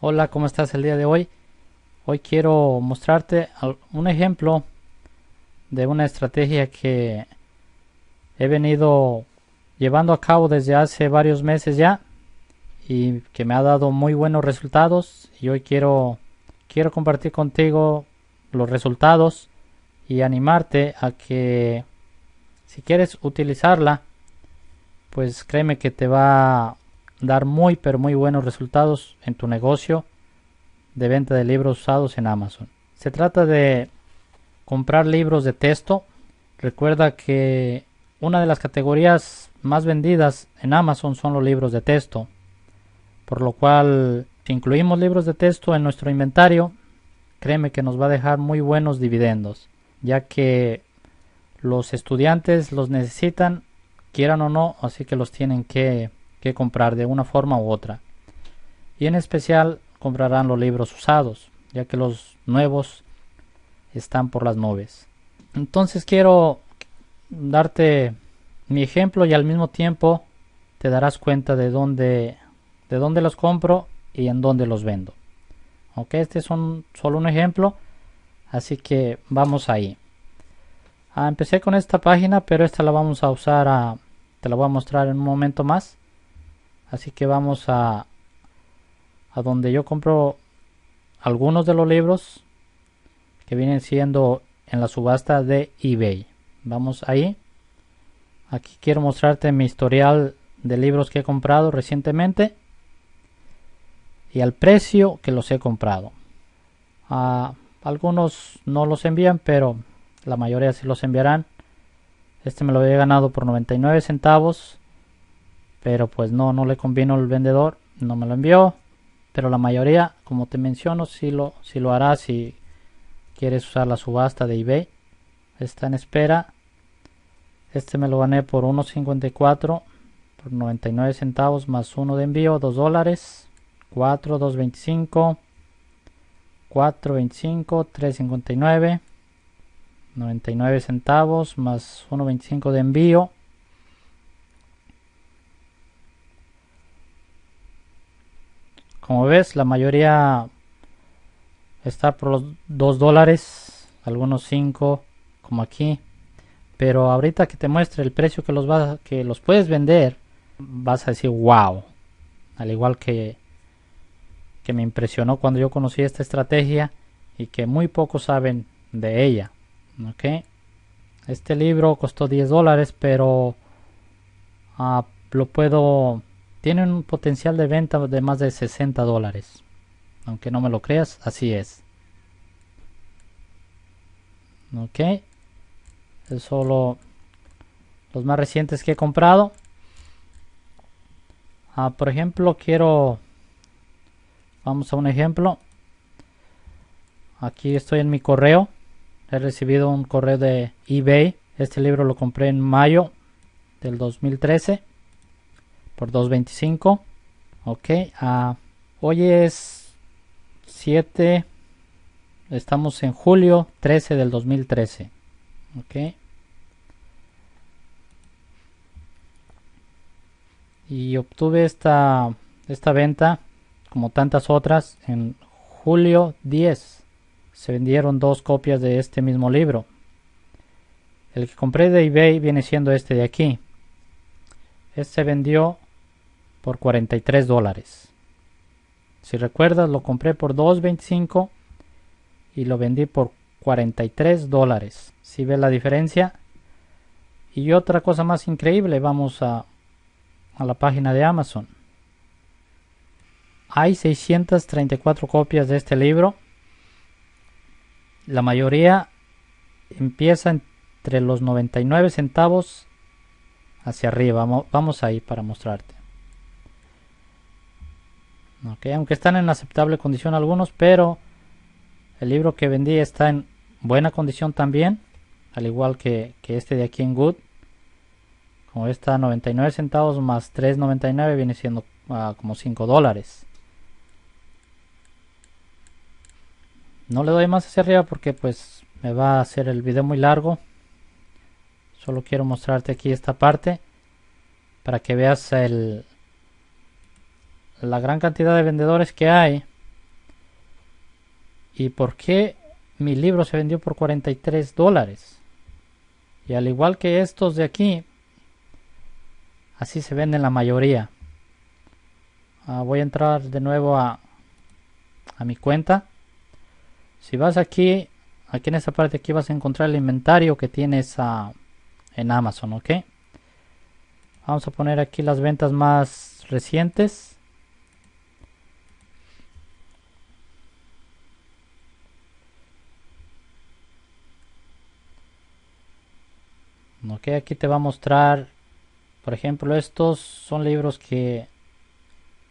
Hola, ¿cómo estás el día de hoy? Hoy quiero mostrarte un ejemplo de una estrategia que he venido llevando a cabo desde hace varios meses ya y que me ha dado muy buenos resultados y hoy quiero quiero compartir contigo los resultados y animarte a que si quieres utilizarla pues créeme que te va dar muy pero muy buenos resultados en tu negocio de venta de libros usados en Amazon. Se trata de comprar libros de texto. Recuerda que una de las categorías más vendidas en Amazon son los libros de texto. Por lo cual, si incluimos libros de texto en nuestro inventario, créeme que nos va a dejar muy buenos dividendos, ya que los estudiantes los necesitan, quieran o no, así que los tienen que que comprar de una forma u otra. Y en especial comprarán los libros usados, ya que los nuevos están por las nubes. Entonces quiero darte mi ejemplo y al mismo tiempo te darás cuenta de dónde, de dónde los compro y en dónde los vendo. Ok, este es solo un ejemplo, así que vamos ahí. Ah, empecé con esta página, pero esta la vamos a usar, a, te la voy a mostrar en un momento más así que vamos a a donde yo compro algunos de los libros que vienen siendo en la subasta de ebay vamos ahí aquí quiero mostrarte mi historial de libros que he comprado recientemente y al precio que los he comprado ah, algunos no los envían pero la mayoría sí los enviarán este me lo había ganado por 99 centavos pero pues no, no le conviene al vendedor, no me lo envió, pero la mayoría, como te menciono, si lo, si lo hará si quieres usar la subasta de eBay, está en espera, este me lo gané por 1.54 por 99 centavos más uno de envío, 2 dólares, 4, 2.25, 4.25, 3.59. 99 centavos más 1.25 de envío Como ves, la mayoría está por los 2 dólares, algunos 5, como aquí. Pero ahorita que te muestre el precio que los, vas, que los puedes vender, vas a decir, wow. Al igual que, que me impresionó cuando yo conocí esta estrategia y que muy pocos saben de ella. Este libro costó 10 dólares, pero ah, lo puedo tienen un potencial de venta de más de 60 dólares. Aunque no me lo creas, así es. Ok. Es solo los más recientes que he comprado. Ah, por ejemplo, quiero... Vamos a un ejemplo. Aquí estoy en mi correo. He recibido un correo de eBay. Este libro lo compré en mayo del 2013 por 2.25. Ok, ah, hoy es 7, estamos en julio 13 del 2013. Ok. Y obtuve esta, esta venta, como tantas otras, en julio 10. Se vendieron dos copias de este mismo libro. El que compré de eBay viene siendo este de aquí. Este se vendió por 43 dólares. Si recuerdas, lo compré por 2.25 y lo vendí por 43 dólares. Si ves la diferencia. Y otra cosa más increíble, vamos a, a la página de Amazon. Hay 634 copias de este libro. La mayoría empieza entre los 99 centavos hacia arriba. Vamos ahí para mostrarte aunque están en aceptable condición algunos, pero el libro que vendí está en buena condición también, al igual que, que este de aquí en Good. Como está 99 centavos más 3.99 viene siendo ah, como 5 dólares. No le doy más hacia arriba porque pues me va a hacer el video muy largo. Solo quiero mostrarte aquí esta parte para que veas el, la gran cantidad de vendedores que hay y por qué mi libro se vendió por 43 dólares. Y al igual que estos de aquí, así se venden la mayoría. Ah, voy a entrar de nuevo a, mi cuenta. Si vas aquí, aquí en esta parte aquí vas a encontrar el inventario que tienes en Amazon, ¿ok? Vamos a poner aquí las ventas más recientes. ok aquí te va a mostrar por ejemplo estos son libros que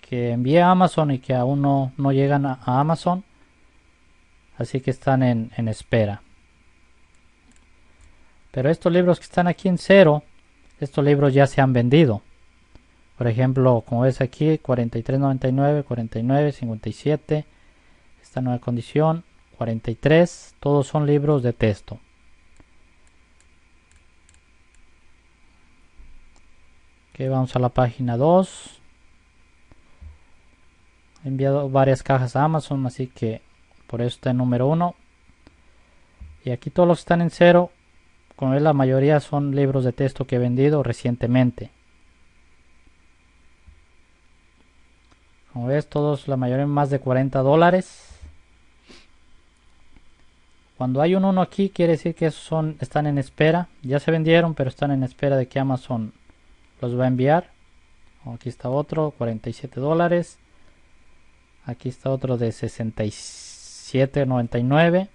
que envía Amazon y que aún no, llegan a, Amazon así que están en, en espera pero estos libros que están aquí en cero estos libros ya se han vendido por ejemplo como ves aquí 43.99 49 57 esta nueva condición 43 todos son libros de texto vamos a la página 2 he enviado varias cajas a Amazon así que por eso está en número 1 y aquí todos los están en cero como ves la mayoría son libros de texto que he vendido recientemente como ves todos la mayoría más de 40 dólares cuando hay un 1 aquí quiere decir que son, están en espera ya se vendieron pero están en espera de que Amazon los va a enviar oh, aquí está otro 47 dólares aquí está otro de 67.99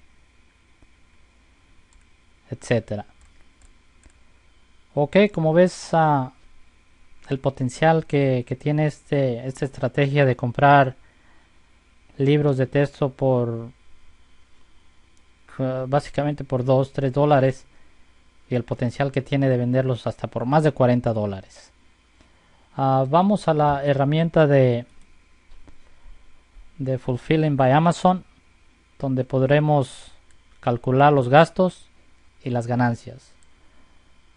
etcétera ok como ves ah, el potencial que, tiene este esta estrategia de comprar libros de texto por ah, básicamente por 2 3 dólares y el potencial que tiene de venderlos hasta por más de 40 dólares. Ah, vamos a la herramienta de, de Fulfilling by Amazon, donde podremos calcular los gastos y las ganancias.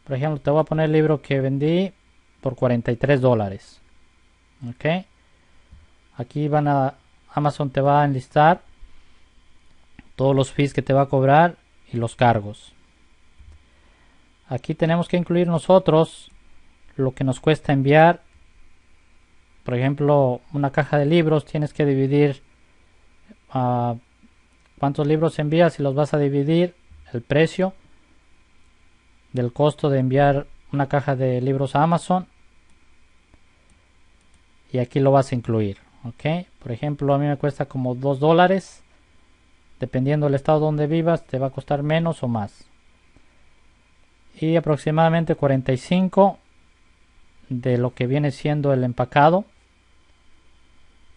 Por ejemplo, te voy a poner el libro que vendí por 43 dólares. Ok, aquí van a Amazon te va a enlistar todos los fees que te va a cobrar y los cargos. Aquí tenemos que incluir nosotros lo que nos cuesta enviar. Por ejemplo, una caja de libros tienes que dividir ah, cuántos libros envías y los vas a dividir el precio del costo de enviar una caja de libros a Amazon y aquí lo vas a incluir ok por ejemplo a mí me cuesta como 2 dólares dependiendo del estado donde vivas te va a costar menos o más y aproximadamente 45 de lo que viene siendo el empacado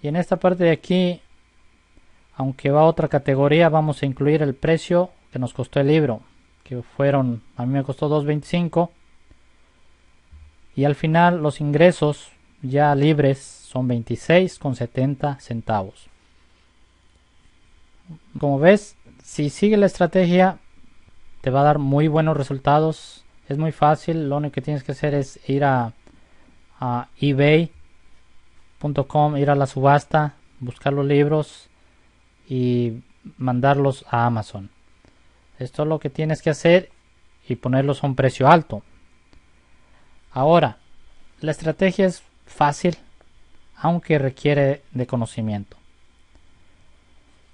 y en esta parte de aquí aunque va a otra categoría vamos a incluir el precio que nos costó el libro que fueron a mí me costó 2.25 y al final los ingresos ya libres son 26,70 centavos como ves si sigue la estrategia te va a dar muy buenos resultados es muy fácil lo único que tienes que hacer es ir a, a ebay.com ir a la subasta buscar los libros y mandarlos a amazon esto es lo que tienes que hacer y ponerlos a un precio alto ahora la estrategia es fácil aunque requiere de conocimiento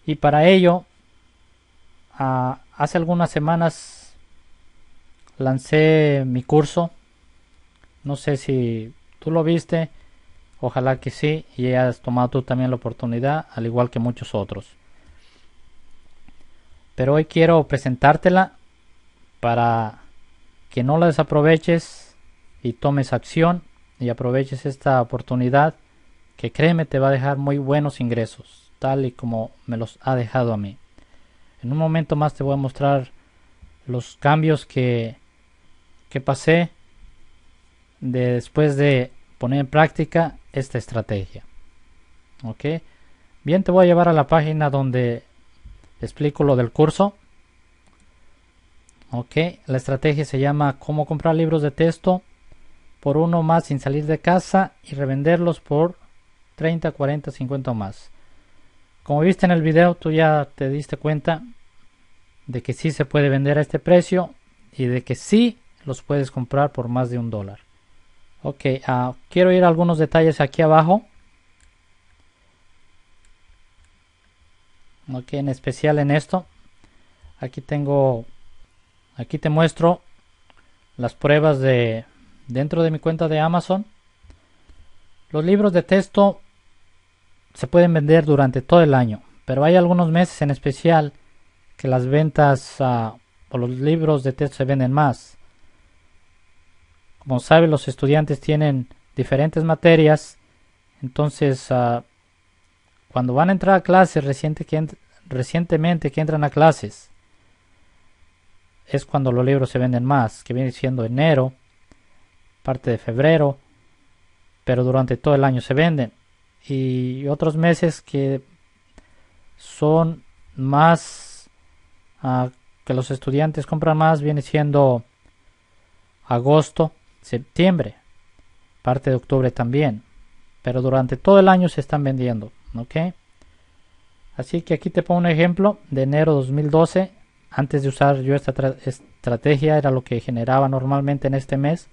y para ello ah, hace algunas semanas lancé mi curso. No sé si tú lo viste, ojalá que sí, y hayas tomado tú también la oportunidad, al igual que muchos otros. Pero hoy quiero presentártela para que no la desaproveches y tomes acción y aproveches esta oportunidad que créeme te va a dejar muy buenos ingresos, tal y como me los ha dejado a mí. En un momento más te voy a mostrar los cambios que, pasé de, después de poner en práctica esta estrategia. ¿Ok? Bien, te voy a llevar a la página donde explico lo del curso. Ok, la estrategia se llama cómo comprar libros de texto por uno más sin salir de casa y revenderlos por 30, 40, 50 o más. Como viste en el video, tú ya te diste cuenta de que sí se puede vender a este precio y de que sí los puedes comprar por más de un dólar. Ok, ah, quiero ir a algunos detalles aquí abajo. Ok, en especial en esto. Aquí tengo, aquí te muestro las pruebas de dentro de mi cuenta de Amazon. Los libros de texto se pueden vender durante todo el año, pero hay algunos meses en especial que las ventas ah, o los libros de texto se venden más. Como saben, los estudiantes tienen diferentes materias, entonces ah, cuando van a entrar a clases recientemente que entran a clases, es cuando los libros se venden más, que viene siendo enero, parte de febrero, pero durante todo el año se venden y otros meses que son más ah, que los estudiantes compran más viene siendo agosto, septiembre, parte de octubre también, pero durante todo el año se están vendiendo, ¿ok? Así que aquí te pongo un ejemplo de enero 2012, antes de usar yo esta estrategia era lo que generaba normalmente en este mes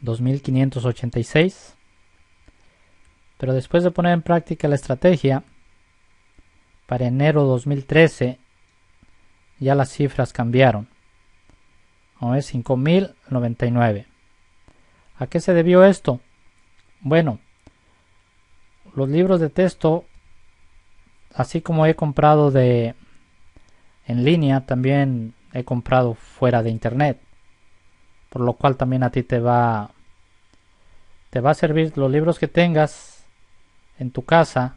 2586. Pero después de poner en práctica la estrategia, para enero 2013 ya las cifras cambiaron. 5099. ¿A qué se debió esto? Bueno, los libros de texto, así como he comprado de en línea, también he comprado fuera de internet por lo cual también a ti te va te va a servir los libros que tengas en tu casa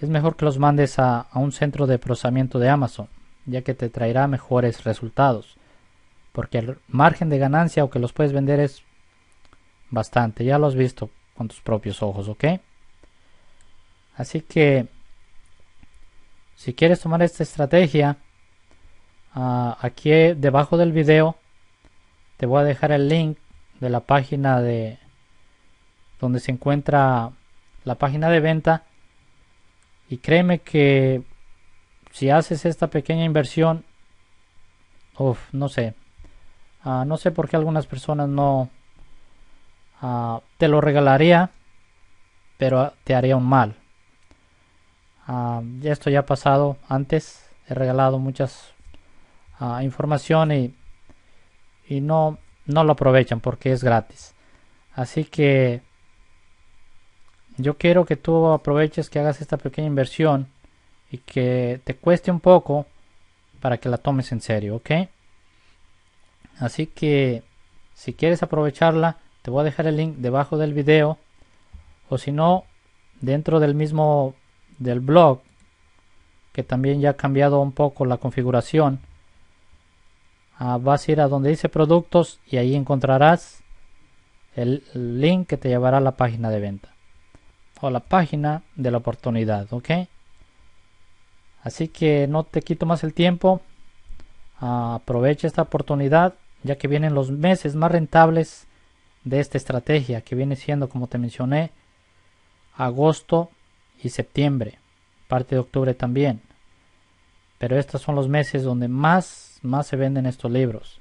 es mejor que los mandes a, un centro de procesamiento de Amazon ya que te traerá mejores resultados porque el margen de ganancia o que los puedes vender es bastante ya lo has visto con tus propios ojos ok así que si quieres tomar esta estrategia ah, aquí debajo del video te voy a dejar el link de la página de donde se encuentra la página de venta. Y créeme que si haces esta pequeña inversión, uf, no sé. Ah, no sé por qué algunas personas no ah, te lo regalaría, pero te haría un mal. Ah, ya esto ya ha pasado antes. He regalado muchas información y y no, no lo aprovechan porque es gratis. Así que yo quiero que tú aproveches que hagas esta pequeña inversión y que te cueste un poco para que la tomes en serio, ¿ok? Así que si quieres aprovecharla, te voy a dejar el link debajo del video o si no, dentro del mismo del blog que también ya ha cambiado un poco la configuración Ah, vas a ir a donde dice productos y ahí encontrarás el link que te llevará a la página de venta o la página de la oportunidad ok así que no te quito más el tiempo ah, aprovecha esta oportunidad ya que vienen los meses más rentables de esta estrategia que viene siendo como te mencioné agosto y septiembre parte de octubre también pero estos son los meses donde más, más se venden estos libros.